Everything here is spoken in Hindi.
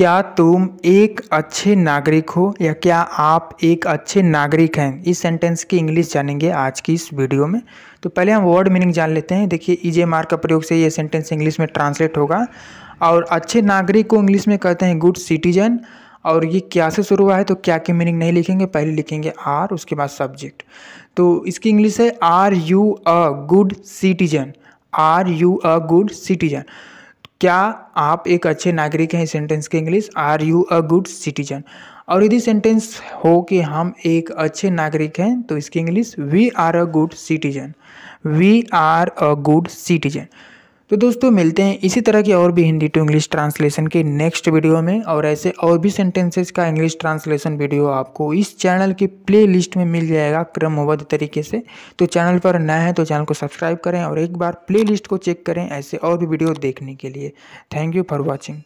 क्या तुम एक अच्छे नागरिक हो या क्या आप एक अच्छे नागरिक हैं इस सेंटेंस की इंग्लिश जानेंगे आज की इस वीडियो में तो पहले हम वर्ड मीनिंग जान लेते हैं देखिए ईजे e मार्क का प्रयोग से ये सेंटेंस इंग्लिश में ट्रांसलेट होगा और अच्छे नागरिक को इंग्लिश में कहते हैं गुड सिटीजन और ये क्या से शुरू हुआ है तो क्या की मीनिंग नहीं लिखेंगे पहले लिखेंगे आर उसके बाद सब्जेक्ट तो इसकी इंग्लिश है are you a good citizen are you a good citizen क्या आप एक अच्छे नागरिक हैं सेंटेंस के English are you a good citizen और यदि सेंटेंस हो कि हम एक अच्छे नागरिक हैं तो इसकी English we are a good citizen we are a good citizen तो दोस्तों मिलते हैं इसी तरह की और भी हिंदी टू इंग्लिश ट्रांसलेशन के नेक्स्ट वीडियो में और ऐसे और भी सेंटेंसेस का इंग्लिश ट्रांसलेशन वीडियो आपको इस चैनल की प्ले लिस्ट में मिल जाएगा क्रमबद्ध तरीके से तो चैनल पर नए है तो चैनल को सब्सक्राइब करें और एक बार प्ले लिस्ट को चेक करें ऐसे और भी वीडियो देखने के लिए थैंक यू फॉर वॉचिंग